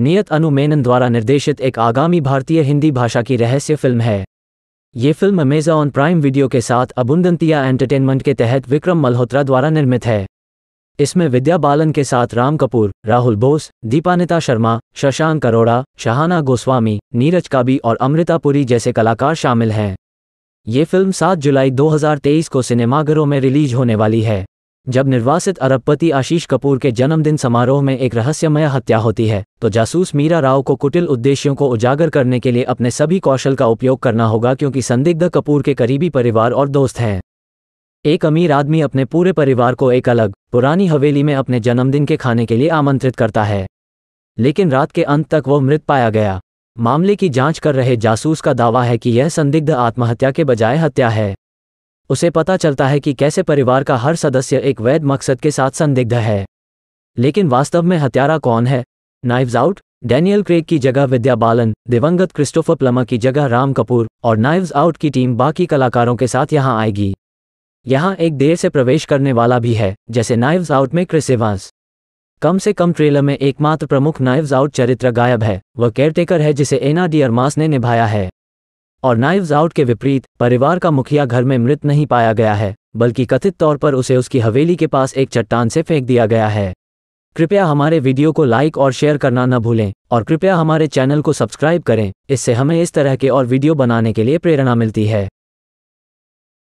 नियत अनु मेनन द्वारा निर्देशित एक आगामी भारतीय हिंदी भाषा की रहस्य फिल्म है ये फिल्म अमेजॉन प्राइम वीडियो के साथ अबुंदंतिया एंटरटेनमेंट के तहत विक्रम मल्होत्रा द्वारा निर्मित है इसमें विद्या बालन के साथ राम कपूर राहुल बोस दीपानिता शर्मा शशांक अरोड़ा शाहाना गोस्वामी नीरज काबी और अमृतापुरी जैसे कलाकार शामिल हैं ये फिल्म 7 जुलाई 2023 को सिनेमाघरों में रिलीज होने वाली है जब निर्वासित अरबपति आशीष कपूर के जन्मदिन समारोह में एक रहस्यमय हत्या होती है तो जासूस मीरा राव को कुटिल उद्देश्यों को उजागर करने के लिए अपने सभी कौशल का उपयोग करना होगा क्योंकि संदिग्ध कपूर के करीबी परिवार और दोस्त हैं एक अमीर आदमी अपने पूरे परिवार को एक अलग पुरानी हवेली में अपने जन्मदिन के खाने के लिए आमंत्रित करता है लेकिन रात के अंत तक वह मृत पाया गया मामले की जांच कर रहे जासूस का दावा है कि यह संदिग्ध आत्महत्या के बजाय हत्या है उसे पता चलता है कि कैसे परिवार का हर सदस्य एक वैध मकसद के साथ संदिग्ध है लेकिन वास्तव में हत्यारा कौन है नाइव्स आउट डैनियल क्रेग की जगह विद्या बालन दिवंगत क्रिस्टोफर प्लमा की जगह राम कपूर और नाइव्स आउट की टीम बाकी कलाकारों के साथ यहां आएगी यहां एक देर से प्रवेश करने वाला भी है जैसे नाइव्स आउट में क्रिसेवास कम से कम ट्रेलर में एकमात्र प्रमुख नाइव्स आउट चरित्र गायब है वह केयरटेकर है जिसे एना डी अरमास ने निभाया है और नाइव्स आउट के विपरीत परिवार का मुखिया घर में मृत नहीं पाया गया है बल्कि कथित तौर पर उसे उसकी हवेली के पास एक चट्टान से फेंक दिया गया है कृपया हमारे वीडियो को लाइक और शेयर करना न भूलें और कृपया हमारे चैनल को सब्सक्राइब करें इससे हमें इस तरह के और वीडियो बनाने के लिए प्रेरणा मिलती है